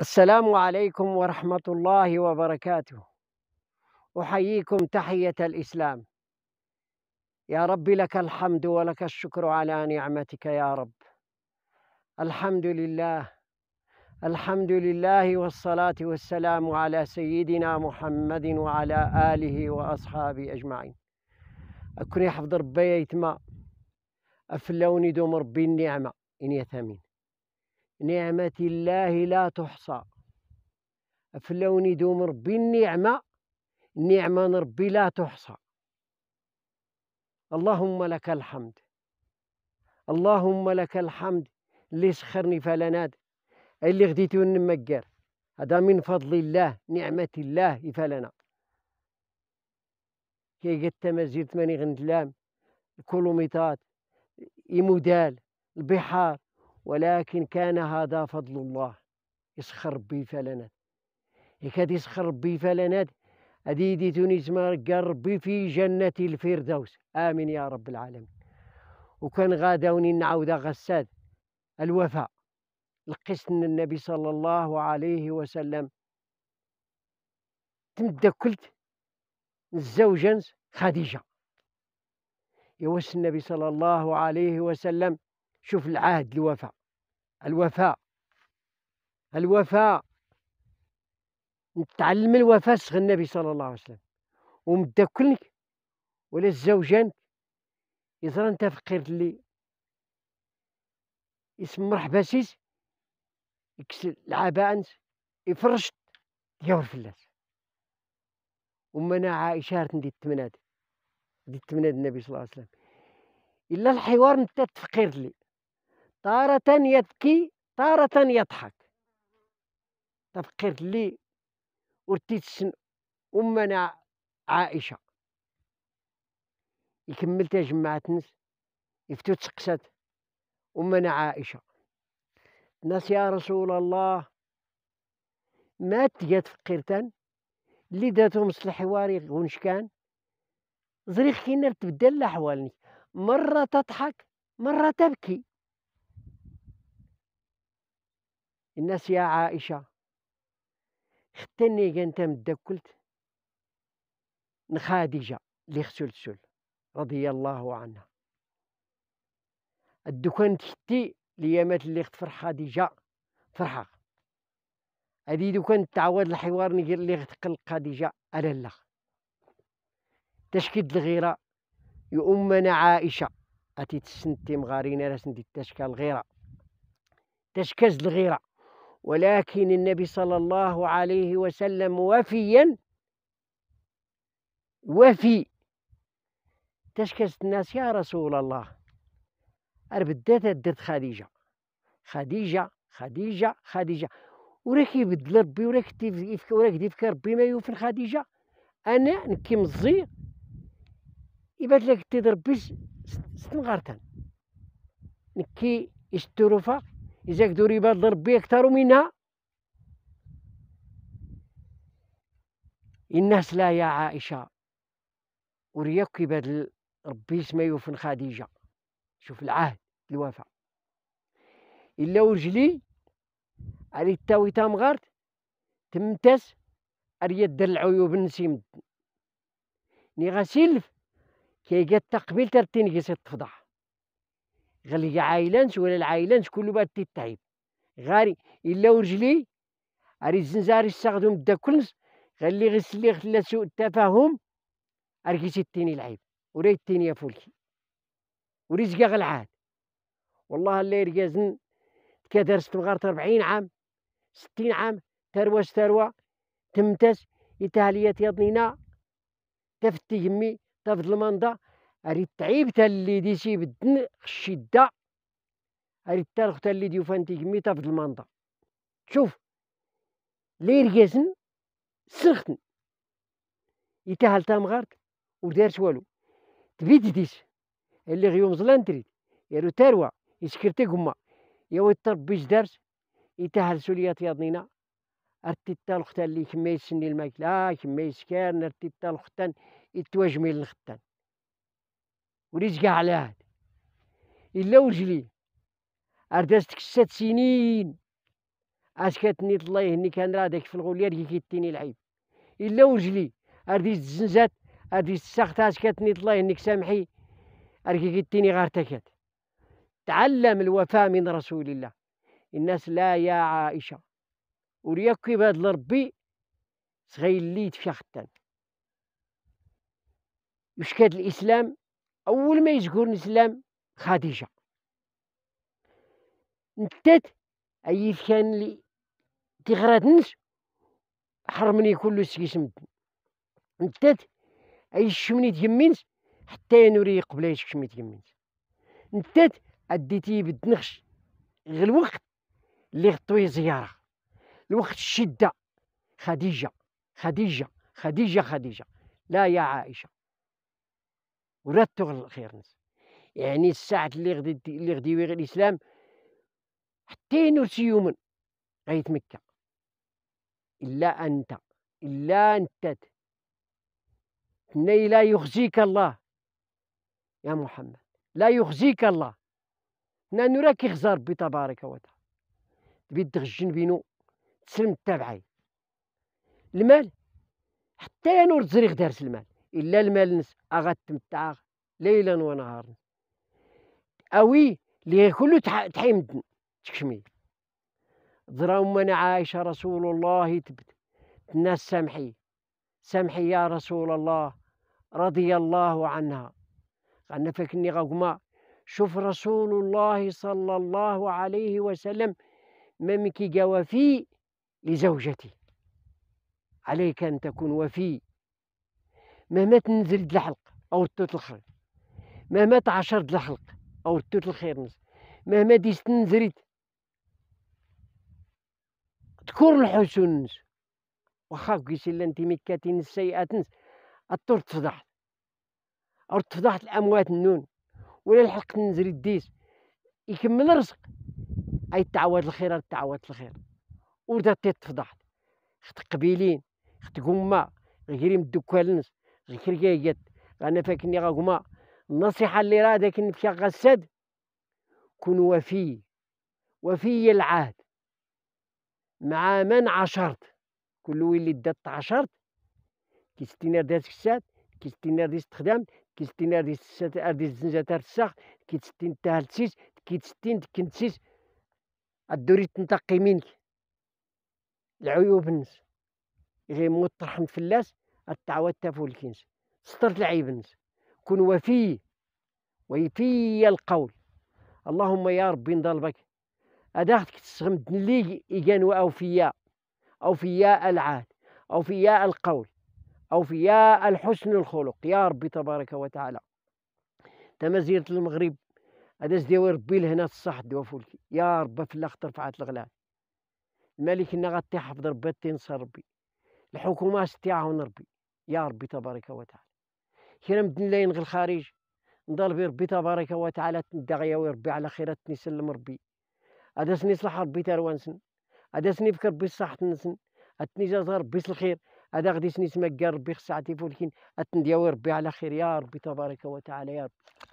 السلام عليكم ورحمة الله وبركاته أحييكم تحية الإسلام يا رب لك الحمد ولك الشكر على نعمتك يا رب الحمد لله الحمد لله والصلاة والسلام على سيدنا محمد وعلى آله وأصحابه أجمعين أكون حفظ ربي يتما أفلوني دوم ربي النعمة إن يتمين نعمة الله لا تحصى فلوني دوم ربي النعمة النعمة ربي لا تحصى اللهم لك الحمد اللهم لك الحمد اللي سخرني فلناد اللي غديتو نمكر هذا من فضل الله نعمة الله فلنا كي قلت مازيرت ماني غندلام كولوميطات يمودال البحار ولكن كان هذا فضل الله يسخر ربي فلنات يكاد يسخر ربي فلنات أديدي تونس ما ربي في جنة الفردوس آمين يا رب العالمين وكان غادوني نعاود غساد الوفاء لقيسن النبي صلى الله عليه وسلم تندكلت الزوجة خديجة يوس النبي صلى الله عليه وسلم شوف العهد الوفاء الوفاء الوفاء نتعلم الوفاء سخ النبي صلى الله عليه وسلم ومدا كلك ولا الزوجان إذا أنت فقير لي اسم مرحبا سيس يكسل العباء أنت يفرش يور فلاس ومنا عائشة ندي التمناد ندي التمناد النبي صلى الله عليه وسلم إلا الحوار انت فقير لي تارة يبكي تارة يضحك تفكرت لي ورتيت أمنا عائشة يا جماعة الناس يفتو تسقسات أمنا عائشة ناس يا رسول الله مات يا فقيرتان اللي داتو مصلح الحواري غونش كان زريخ كينا تبدل الأحوال مرة تضحك مرة تبكي الناس يا عائشه ختني كانت مدكلت نخادجه اللي خسلسل رضي الله عنها الدكان تشتي ليامات اللي ختفر خادجه فرحه هادي دكان تعود تعاود الحوار اللي لي غتقل خديجه على لا تشكيد الغيره أمنا عائشه اتي سنتي مغارينا راه سنتي تشكى الغيره تشكز الغيره ولكن النبي صلى الله عليه وسلم وفيا وفي تشكست الناس يا رسول الله أربدت درت خديجة خديجة خديجة خديجة وراك يبدل ربي وراك وراك يفك ربي ما يوفي خديجة أنا نكي مزي يبات لك تيد ربي ستنغارتان نكي اشتروفا إذا دوري عباد ربي أكثر منها الناس لا يا عائشة ورياك عباد ربي سما يوفن خديجة شوف العهد الوفاء إلا وجلي علي التاوي تامغارت تمتس أريد در العيوب نسيم ني غسيلف كي قد تقبيل ترتيني كيسي تفضح غلي عايلانش ولا العايلانش كلو باد تتعيب غاري الا ورجلي اري الزنزار يستخدم دا كلنس غلي غسلي خلا سوء التفاهم اركي ستيني العيب وريت تيني يا فولكي وريزقا غلعان والله اللي يرقازن كدرس في مغارت 40 عام 60 عام تروى تروى تمتس يتهليات يضنينا تفتي يمي تفضل المنضة أريد تعيب اللي ديتي بدن الشدة أريد تارخ اللي ديوفان تيكميتا في المنطقة شوف لير جاسن سرختن يتهل تام غارك ودارت والو تبيت ديش اللي غيوم زلان تريد يالو تاروا يسكرتي قما يا ويت ربي دارت يتهل سوليات ياضنينا ارتي تا الختان اللي كما يسني الماكلة كما يسكر ارتي تا الختان يتواجمي للختان وريت كاع على هاد إلا ورجلي أرداس ست سنين أسكتني الله يهنيك كان راه داك في الغوليار كيتيني العيب إلا ورجلي أرديت الزنزات أرديت السخت أسكتني الله يهنيك سامحي أركي كيتيني غير تاكات تعلم الوفاء من رسول الله الناس لا يا عائشة ورياك كي بهاد لربي صغير ليت في ختان يشكات الإسلام أول ما يذكر الإسلام خديجة نتات أي كان لي تيغرات حرمني كل سكيسم نتات أي شمني تيمينس حتى ينوري أي يشكشمي تيمينس نتات أديتي بدنخش غير الوقت اللي غطوي زيارة الوقت الشدة خديجة خديجة خديجة خديجة لا يا عائشة ورات تغل الخير نس يعني الساعة اللي غدي اللي غدي يويغ الإسلام حتى ينوس يوما مكة إلا أنت إلا أنت إني لا يخزيك الله يا محمد لا يخزيك الله نانو راك يخزى ربي تبارك وتعالى تبي تغجن بينو تسلم تابعي المال حتى نور تزريغ دارس المال إلا المالنس تمتع ليلا ونهارا أوي لي كلو تحيمدن تكشمي ضرام من عائشة رسول الله تبت الناس سامحي سامحي يا رسول الله رضي الله عنها أنا فاكني غوما شوف رسول الله صلى الله عليه وسلم ممكي وفي لزوجتي عليك أن تكون وفي مهما تنزل الحلق او التوت الخير مهما تعشر الحلق او التوت الخير نس مهما ديست تنزريت تكون الحسن نس واخا كيس الا انت مكاتين السيئات نس الطور تفضحت او تفضحت الاموات النون ولا الحق نزري ديس يكمل رزق اي تعود الخير تعود الخير وردا تفضحت خت قبيلين خت قمه غير من نس ذكر جايات انا فاكني غاكما النصيحه اللي راه داك نتيا غساد كن وفي وفي العهد مع من عشرت كل ويلي دات عشرت كي ستينار ديال السكسات كي ستينار ديال استخدام كي ستينار ديال السات ديال الزنجتار الساخ كي ستين تاهل كي ستين كنت الدوري تنتقي منك العيوب الناس غير موت ترحم فلاس التعوى التفول كينس العيب العيبنس كن وفي ويفي القول اللهم يا ربي نضربك أداخت كتسغمت لي إيجان أوفياء أوفياء العهد أوفياء القول أوفياء الحسن الخلق يا ربي تبارك وتعالى تمزيرة المغرب أداز سديوي ربي لهنا الصح دوا فولكي يا رب في الاخ رفعت الغلال الملك إن حفظ ربي تنصر ربي الحكومة ستي عاون ربي يا ربي تبارك وتعالى كيرا مدن لاين غير الخارج بي ربي تبارك وتعالى تندغيا ربي على خيرات نسلم ربي هذا سني صلاح ربي تروانسن هذا سني فكر ربي صحة نسن اتني جاز ربي الخير هذا غدي سني سما ربي خصعتي فولكين اتنديا ربي على خير يا ربي تبارك وتعالى يا ربي